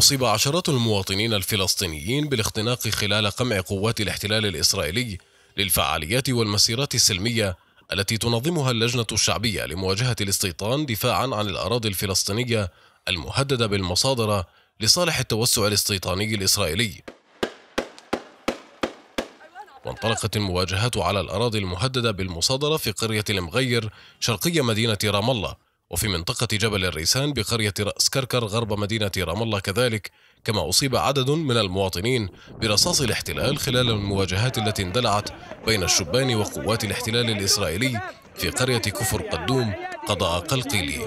أصيب عشرات المواطنين الفلسطينيين بالاختناق خلال قمع قوات الاحتلال الإسرائيلي للفعاليات والمسيرات السلمية التي تنظمها اللجنة الشعبية لمواجهة الاستيطان دفاعا عن الأراضي الفلسطينية المهددة بالمصادرة لصالح التوسع الاستيطاني الإسرائيلي وانطلقت المواجهات على الأراضي المهددة بالمصادرة في قرية المغير شرقي مدينة رام الله وفي منطقة جبل الريسان بقرية رأس كركر غرب مدينة رام الله كذلك كما أصيب عدد من المواطنين برصاص الاحتلال خلال المواجهات التي اندلعت بين الشبان وقوات الاحتلال الإسرائيلي في قرية كفر قدوم قضاء قلقيلي